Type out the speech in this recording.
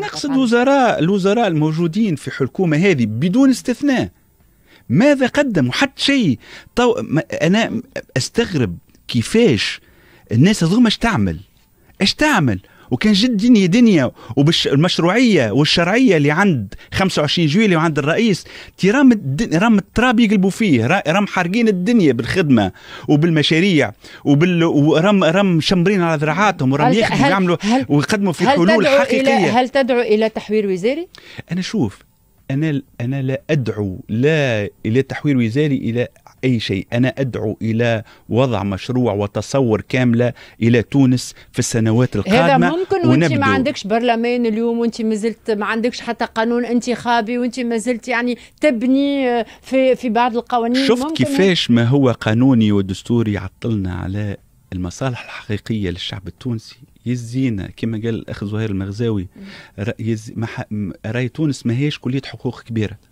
نقصد وزراء الوزراء الموجودين في الحكومه هذه بدون استثناء ماذا قدموا حتى شيء طو... انا استغرب كيفاش الناس هذوما اش تعمل اش تعمل وكان جد دنيا دنيا والمشروعيه والشرعيه اللي عند 25 جويلي اللي عند الرئيس تي رام رام التراب يقلبوا فيه رام حارقين الدنيا بالخدمه وبالمشاريع وبال ورم رم شمرين على ذراعاتهم ورم يخدموا يعملوا ويقدموا في حلول حقيقيه هل تدعو الى تحوير وزاري؟ انا شوف انا انا لا ادعو لا الى تحويل وزاري الى أي شيء أنا أدعو إلى وضع مشروع وتصور كاملة إلى تونس في السنوات القادمة هذا ممكن وانت ما عندكش برلمان اليوم وانت ما زلت ما عندكش حتى قانون انتخابي وانت ما زلت يعني تبني آه، في في بعض القوانين شفت ممكن كيفاش ما هو قانوني ودستوري يعطلنا على المصالح الحقيقيه للشعب التونسي يزينا كما قال الاخ زهير المغزاوي يز... راي تونس ماهيش كليه حقوق كبيره